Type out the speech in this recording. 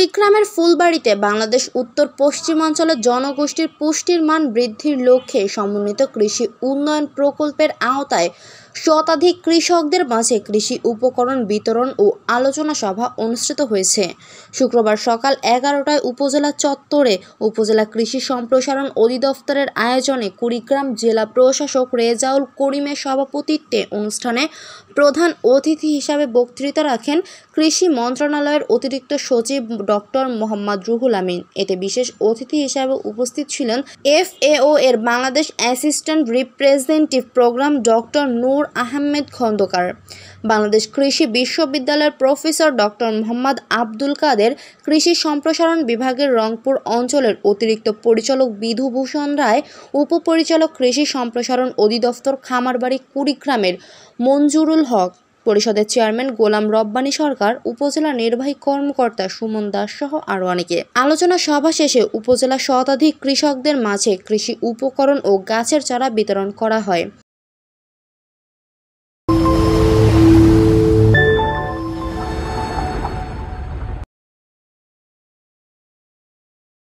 কুড়িগ্রামের ফুলবাড়িতে বাংলাদেশ উত্তর পশ্চিমাঞ্চলের জনগোষ্ঠীর পুষ্টির মান বৃদ্ধির লক্ষ্যে সমন্বিত কৃষি উন্নয়ন প্রকল্পের আওতায় শতাধিক কৃষকদের মাঝে কৃষি উপকরণ বিতরণ ও আলোচনা সভা অনুষ্ঠিত হয়েছে শুক্রবার সকাল এগারোটায় উপজেলা চত্বরে উপজেলা কৃষি সম্প্রসারণ অধিদপ্তরের আয়োজনে কুড়িগ্রাম জেলা প্রশাসক রেজাউল করিমের সভাপতিত্বে অনুষ্ঠানে প্রধান অতিথি হিসাবে বক্তৃতা রাখেন কৃষি মন্ত্রণালয়ের অতিরিক্ত সচিব ডক্টর মোহাম্মদ রুহুল আমিন এতে বিশেষ অতিথি হিসাবে উপস্থিত ছিলেন এফ এর Bangladesh assistant representative programme doctor Noor Ahmed Khandaker Bangladesh কৃষি বিশ্ববিদ্যালয়ের প্রফেসর ডক্টর মোহাম্মদ আব্দুল কাদের কৃষি সম্প্রসারণ বিভাগের রংপুর অঞ্চলের অতিরিক্ত পরিচালক বিধুভূষণ রায় উপপরিচালক কৃষি সম্প্রসারণ অধিদপ্তর খামারবাড়ি কুড়িগ্রামের মঞ্জুরুল হক পরিষদের চেয়ারম্যান গোলাম রব্বানী সরকার উপজেলা নির্বাহী কর্মকর্তা সুমন দাস সহ আরও অনেকে আলোচনা সভা শেষে উপজেলা শতাধিক কৃষকদের মাঝে কৃষি উপকরণ ও গাছের চারা বিতরণ করা হয়